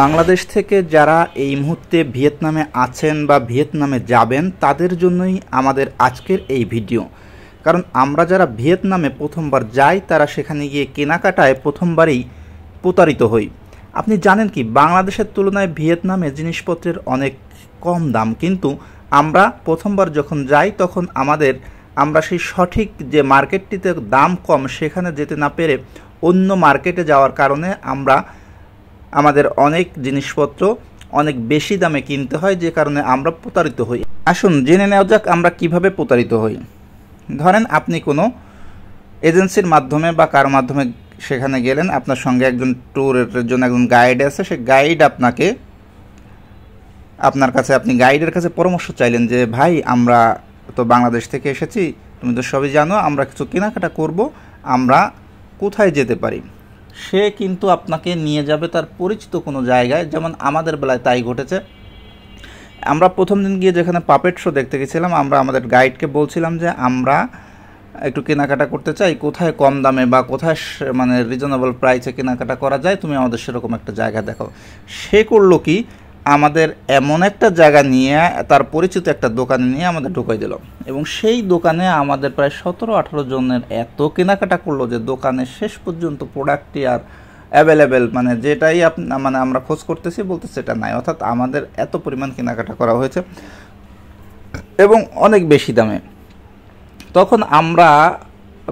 বাংলাদেশ থেকে যারা এই মুহূর্তে ভিয়েতনামে আছেন বা ভিয়েতনামে যাবেন তাদের জন্যই আমাদের আজকের এই ভিডিও কারণ আমরা যারা ভিয়েতনামে প্রথমবার যাই তারা সেখানে গিয়ে কেনাকাটায় প্রথমবারেই প্রতারিত হই আপনি জানেন কি বাংলাদেশের তুলনায় ভিয়েতনামে জিনিসপত্রের অনেক কম দাম কিন্তু আমরা প্রথমবার যখন যাই তখন আমাদের আমরা সেই সঠিক যে মার্কেটটিতে দাম কম সেখানে যেতে না পেরে অন্য মার্কেটে যাওয়ার কারণে আমরা আমাদের অনেক জিনিসপত্র অনেক বেশি দামে কিনতে হয় যে কারণে আমরা প্রতারিত হই আসুন জেনে নেওয়া যাক আমরা কিভাবে প্রতারিত হই ধরেন আপনি কোনো এজেন্সির মাধ্যমে বা কার মাধ্যমে সেখানে গেলেন আপনার সঙ্গে একজন ট্যুরের জন্য একজন গাইড আছে সে গাইড আপনাকে আপনার কাছে আপনি গাইডের কাছে পরামর্শ চাইলেন যে ভাই আমরা তো বাংলাদেশ থেকে এসেছি তুমি তো সবই জানো আমরা কিছু কেনাকাটা করব আমরা কোথায় যেতে পারি সে কিন্তু আপনাকে নিয়ে যাবে তার পরিচিত কোনো জায়গায় যেমন আমাদের বেলায় তাই ঘটেছে আমরা প্রথম দিন গিয়ে যেখানে পাপেট শো দেখতে গেছিলাম আমরা আমাদের গাইডকে বলছিলাম যে আমরা একটু কেনাকাটা করতে চাই কোথায় কম দামে বা কোথায় মানে রিজনেবল প্রাইসে কেনাকাটা করা যায় তুমি আমাদের সেরকম একটা জায়গা দেখো সে করলো কি আমাদের এমন একটা জায়গা নিয়ে তার পরিচিত একটা দোকানে নিয়ে আমাদের ঢুকাই দিল এবং সেই দোকানে আমাদের প্রায় সতেরো আঠারো জনের এত কেনাকাটা করলো যে দোকানে শেষ পর্যন্ত প্রোডাক্টটি আর অ্যাভেলেবেল মানে যেটাই মানে আমরা খোঁজ করতেছি বলতে সেটা নাই অর্থাৎ আমাদের এত পরিমাণ কেনাকাটা করা হয়েছে এবং অনেক বেশি দামে তখন আমরা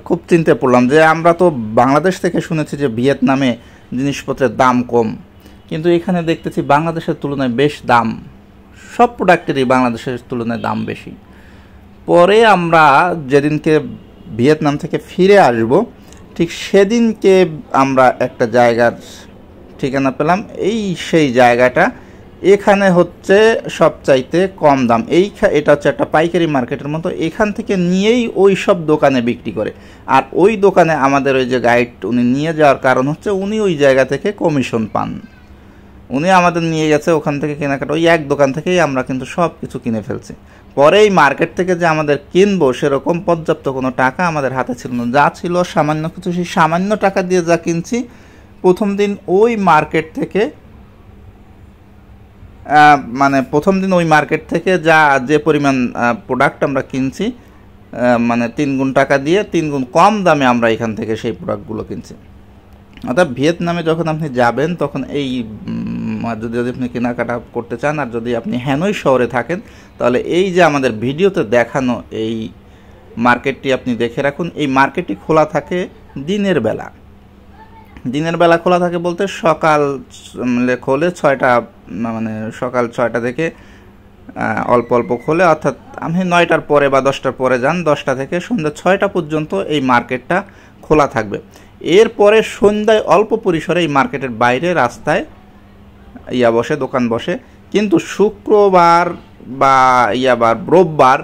খুব চিন্তায় পড়লাম যে আমরা তো বাংলাদেশ থেকে শুনেছি যে ভিয়েতনামে জিনিসপত্রের দাম কম কিন্তু এখানে দেখতেছি বাংলাদেশের তুলনায় বেশ দাম সব প্রোডাক্টেরই বাংলাদেশের তুলনায় দাম বেশি পরে আমরা যেদিনকে ভিয়েতনাম থেকে ফিরে আসব ঠিক সেদিনকে আমরা একটা জায়গার ঠিকানা পেলাম এই সেই জায়গাটা এখানে হচ্ছে সবচাইতে কম দাম এই এটা হচ্ছে একটা পাইকারি মার্কেটের মতো এখান থেকে নিয়েই ওই সব দোকানে বিক্রি করে আর ওই দোকানে আমাদের ওই যে গাইড উনি নিয়ে যাওয়ার কারণ হচ্ছে উনি ওই জায়গা থেকে কমিশন পান উনি আমাদের নিয়ে গেছে ওখান থেকে কেনাকাটা ওই এক দোকান থেকেই আমরা কিন্তু সব কিছু কিনে ফেলছি পরে এই মার্কেট থেকে যে আমাদের কিনবো সেরকম পর্যাপ্ত কোনো টাকা আমাদের হাতে ছিল না যা ছিল সামান্য কিছু সেই সামান্য টাকা দিয়ে যা কিনছি প্রথম দিন ওই মার্কেট থেকে মানে প্রথম দিন ওই মার্কেট থেকে যা যে পরিমাণ প্রোডাক্ট আমরা কিনছি মানে তিন গুণ টাকা দিয়ে তিন গুণ কম দামে আমরা এখান থেকে সেই প্রোডাক্টগুলো কিনছি অর্থাৎ ভিয়েতনামে যখন আপনি যাবেন তখন এই যদি যদি আপনি কেনাকাটা করতে চান আর যদি আপনি হ্যানোই শহরে থাকেন তাহলে এই যে আমাদের ভিডিওতে দেখানো এই মার্কেটটি আপনি দেখে রাখুন এই মার্কেটটি খোলা থাকে দিনের বেলা দিনের বেলা খোলা থাকে বলতে সকাল খোলে ছয়টা মানে সকাল ছয়টা থেকে অল্প অল্প খোলে অর্থাৎ আপনি নয়টার পরে বা দশটার পরে যান দশটা থেকে সন্ধ্যা ছয়টা পর্যন্ত এই মার্কেটটা খোলা থাকবে এরপরে সন্ধ্যায় অল্প পরিসরে এই মার্কেটের বাইরে রাস্তায় ইয়া বসে দোকান বসে কিন্তু শুক্রবার বা ইয়াবার রোববার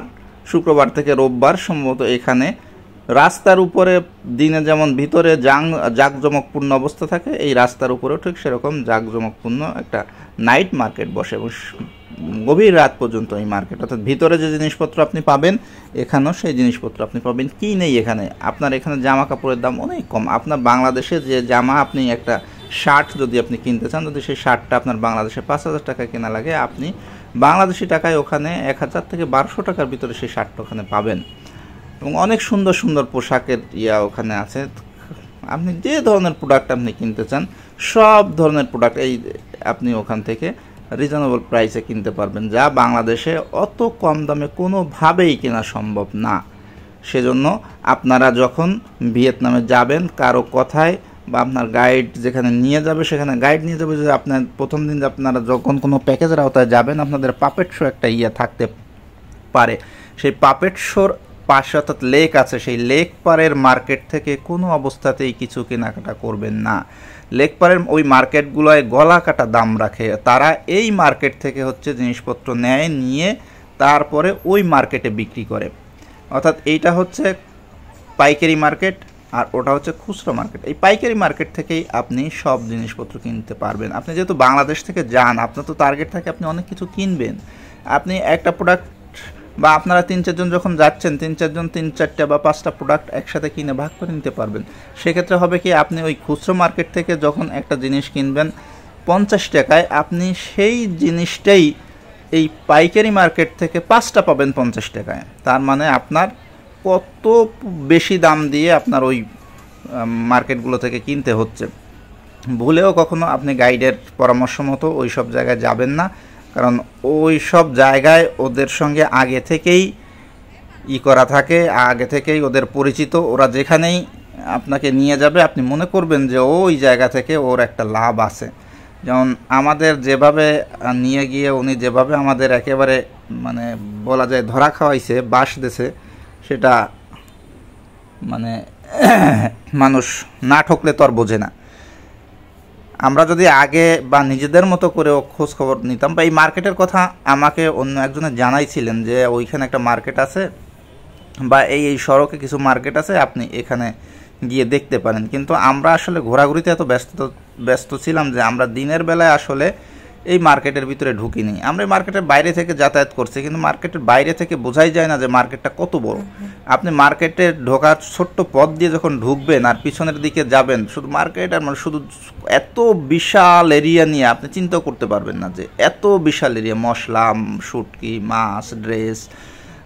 শুক্রবার থেকে রোববার সম্ভবত এখানে রাস্তার উপরে দিনে যেমন ভিতরে জাং জাঁকজমকপূর্ণ অবস্থা থাকে এই রাস্তার উপরেও ঠিক সেরকম জাঁকজমকপূর্ণ একটা নাইট মার্কেট বসে গভীর রাত পর্যন্ত এই মার্কেট অর্থাৎ ভিতরে যে জিনিসপত্র আপনি পাবেন এখানেও সেই জিনিসপত্র আপনি পাবেন কি নেই এখানে আপনার এখানে জামা কাপড়ের দাম অনেক কম আপনার বাংলাদেশে যে জামা আপনি একটা শার্ট যদি আপনি কিনতে চান যদি সেই শার্টটা আপনার বাংলাদেশে পাঁচ হাজার টাকা কেনা লাগে আপনি বাংলাদেশি টাকায় ওখানে এক হাজার থেকে বারোশো টাকার ভিতরে সেই শার্টটা ওখানে পাবেন এবং অনেক সুন্দর সুন্দর পোশাকের ইয়া ওখানে আছে আপনি যে ধরনের প্রোডাক্ট আপনি কিনতে চান সব ধরনের প্রোডাক্ট এই আপনি ওখান থেকে রিজনেবল প্রাইসে কিনতে পারবেন যা বাংলাদেশে অত কম দামে কোনোভাবেই কেনা সম্ভব না সেজন্য আপনারা যখন ভিয়েতনামে যাবেন কারো কথায় বা আপনার গাইড যেখানে নিয়ে যাবে সেখানে গাইড নিয়ে যাবে যদি আপনার প্রথম দিন আপনারা যখন কোনো প্যাকেজের আওতায় যাবেন আপনাদের পাপেট শো একটা ইয়ে থাকতে পারে সেই পাপেট শোর পাশে অর্থাৎ লেক আছে সেই লেক পারের মার্কেট থেকে কোনো অবস্থাতেই কিছু কেনাকাটা করবেন না লেকপারের ওই মার্কেটগুলোয় গলা কাটা দাম রাখে তারা এই মার্কেট থেকে হচ্ছে জিনিসপত্র নেয় নিয়ে তারপরে ওই মার্কেটে বিক্রি করে অর্থাৎ এইটা হচ্ছে পাইকারি মার্কেট আর ওটা হচ্ছে খুচরো মার্কেট এই পাইকারি মার্কেট থেকেই আপনি সব জিনিসপত্র কিনতে পারবেন আপনি যেহেতু বাংলাদেশ থেকে যান আপনার তো টার্গেট থাকে আপনি অনেক কিছু কিনবেন আপনি একটা প্রোডাক্ট বা আপনারা তিন চারজন যখন যাচ্ছেন তিন চারজন তিন চারটা বা পাঁচটা প্রোডাক্ট একসাথে কিনে ভাগ করে নিতে পারবেন সেক্ষেত্রে হবে কি আপনি ওই খুচরো মার্কেট থেকে যখন একটা জিনিস কিনবেন পঞ্চাশ টাকায় আপনি সেই জিনিসটাই এই পাইকারি মার্কেট থেকে পাঁচটা পাবেন পঞ্চাশ টাকায় তার মানে আপনার কত বেশি দাম দিয়ে আপনার ওই মার্কেটগুলো থেকে কিনতে হচ্ছে ভুলেও কখনো আপনি গাইডের পরামর্শ মতো ওই সব জায়গায় যাবেন না কারণ ওই সব জায়গায় ওদের সঙ্গে আগে থেকেই ই করা থাকে আগে থেকেই ওদের পরিচিত ওরা যেখানেই আপনাকে নিয়ে যাবে আপনি মনে করবেন যে ওই জায়গা থেকে ওর একটা লাভ আছে যেমন আমাদের যেভাবে নিয়ে গিয়ে উনি যেভাবে আমাদের একেবারে মানে বলা যায় ধরা খাওয়াইছে বাস দেশে সেটা মানে মানুষ না ঠকলে তো আর বোঝে না আমরা যদি আগে বা নিজেদের মতো করে খোঁজ খবর নিতাম বা এই মার্কেটের কথা আমাকে অন্য একজনে জানাইছিলেন যে ওইখানে একটা মার্কেট আছে বা এই এই সড়কে কিছু মার্কেট আছে আপনি এখানে গিয়ে দেখতে পারেন কিন্তু আমরা আসলে ঘোরাঘুরিতে এত ব্যস্ত ব্যস্ত ছিলাম যে আমরা দিনের বেলায় আসলে এই মার্কেটের ভিতরে ঢুকিনি আমরা মার্কেটের বাইরে থেকে যাতায়াত করছি কিন্তু মার্কেটের বাইরে থেকে বোঝাই যায় না যে মার্কেটটা কত বড় আপনি মার্কেটে ঢোকার ছোট্ট পথ দিয়ে যখন ঢুকবেন আর পিছনের দিকে যাবেন শুধু মার্কেট আর মানে শুধু এত বিশাল এরিয়া নিয়ে আপনি চিন্তা করতে পারবেন না যে এত বিশাল এরিয়া মশলা সুটকি মাছ ড্রেস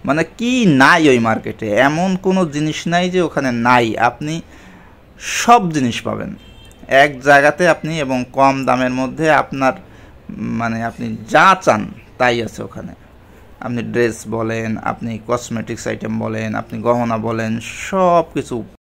মানে কি নাই ওই মার্কেটে এমন কোনো জিনিস নাই যে ওখানে নাই আপনি সব জিনিস পাবেন এক জায়গাতে আপনি এবং কম দামের মধ্যে আপনার মানে আপনি যা চান তাই আছে ওখানে আপনি ড্রেস বলেন আপনি কসমেটিক্স আইটেম বলেন আপনি গহনা বলেন সব কিছু